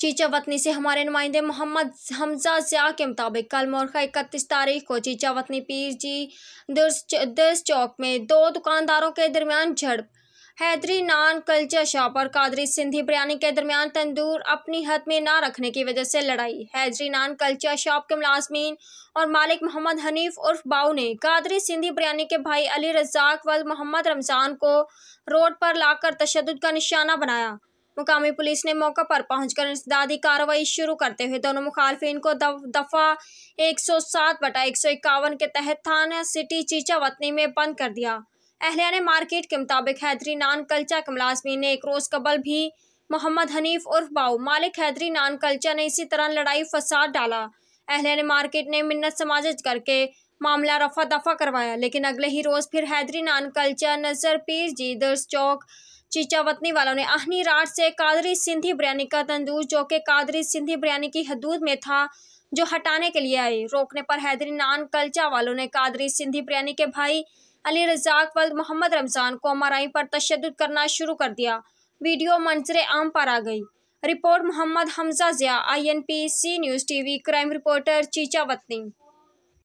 चीचा वतनी से हमारे नुमाइंदे मोहम्मद हमजा ज़िया के मुताबिक कल मोरखा इकतीस तारीख को चीचा वतनी पीर जी दर्स चौक में दो दुकानदारों के दरमियान झड़प हैदरी नान कल्चर शॉप और कादरी सिंधी बिरयानी के दरमियान तंदूर अपनी हद में ना रखने की वजह से लड़ाई हैदरी नान कल्चर शॉप के मुलाजमीन और मालिक मोहम्मद हनीफ उर्फ बाऊ ने कादरी सिंधी बिरयानी के भाई अली रजाक व मोहम्मद रमज़ान को रोड पर लाकर तशद का निशाना बनाया मुकामी पुलिस ने मौके पर पहुंचकर इंसदादी कार्रवाई शुरू करते हुए दोनों मुखालफिन को दफा एक सौ सात बटा एक सौ इक्यावन के तहत थाना सिटी चीचा वतनी में बंद कर दिया अहलिया ने मार्केट के मुताबिक हैदरी नान कल्चा के मुलाजमी ने एक रोज़ कबल भी मोहम्मद हनीफ उर्फ बाऊ मालिक हैदरी नान कल्चा ने इसी तरह लड़ाई फसाद डाला अहलिया ने मार्केट ने मिन्नत समाज करके मामला रफा दफा करवाया लेकिन अगले ही रोज़ फिर हैदरी नान कल्चा नजर पीर जी दर्स चौक चीचावतनी वालों ने आहनी राट से कादरी सिंधी बिरयानी का तंदूर जो कि कादरी सिंधी बिरयानी की हदूद में था जो हटाने के लिए आए रोकने पर हैदरी नान कल्चा वालों ने कादरी सिंधी बिरयानी के भाई अली रजाक वल्द मोहम्मद रमज़ान को मराई पर तशद करना शुरू कर दिया वीडियो मंजर आम पर आ गई report Mohammad Hamza Zia C news TV crime reporter चीचावतनी